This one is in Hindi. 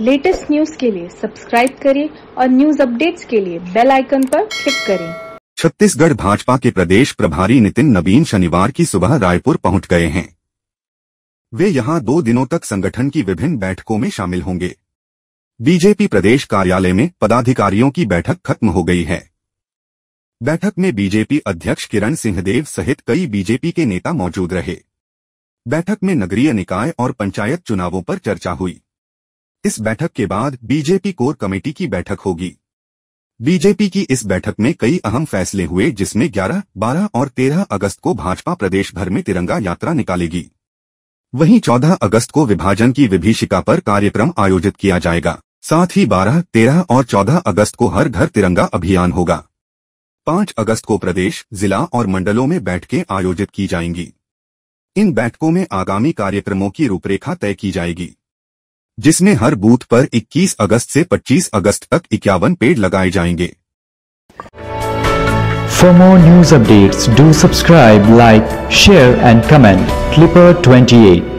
लेटेस्ट न्यूज के लिए सब्सक्राइब करें और न्यूज अपडेट्स के लिए बेल आइकन पर क्लिक करें छत्तीसगढ़ भाजपा के प्रदेश प्रभारी नितिन नवीन शनिवार की सुबह रायपुर पहुंच गए हैं वे यहां दो दिनों तक संगठन की विभिन्न बैठकों में शामिल होंगे बीजेपी प्रदेश कार्यालय में पदाधिकारियों की बैठक खत्म हो गई है बैठक में बीजेपी अध्यक्ष किरण सिंहदेव सहित कई बीजेपी के नेता मौजूद रहे बैठक में नगरीय निकाय और पंचायत चुनावों पर चर्चा हुई इस बैठक के बाद बीजेपी कोर कमेटी की बैठक होगी बीजेपी की इस बैठक में कई अहम फैसले हुए जिसमें 11, 12 और 13 अगस्त को भाजपा प्रदेश भर में तिरंगा यात्रा निकालेगी वहीं 14 अगस्त को विभाजन की विभीषिका पर कार्यक्रम आयोजित किया जाएगा साथ ही 12, 13 और 14 अगस्त को हर घर तिरंगा अभियान होगा 5 अगस्त को प्रदेश जिला और मंडलों में बैठकें आयोजित की जाएंगी इन बैठकों में आगामी कार्यक्रमों की रूपरेखा तय की जाएगी जिसमें हर बूथ पर 21 अगस्त से 25 अगस्त तक इक्यावन पेड़ लगाए जाएंगे for more news update do subscribe like share and comment clipper twenty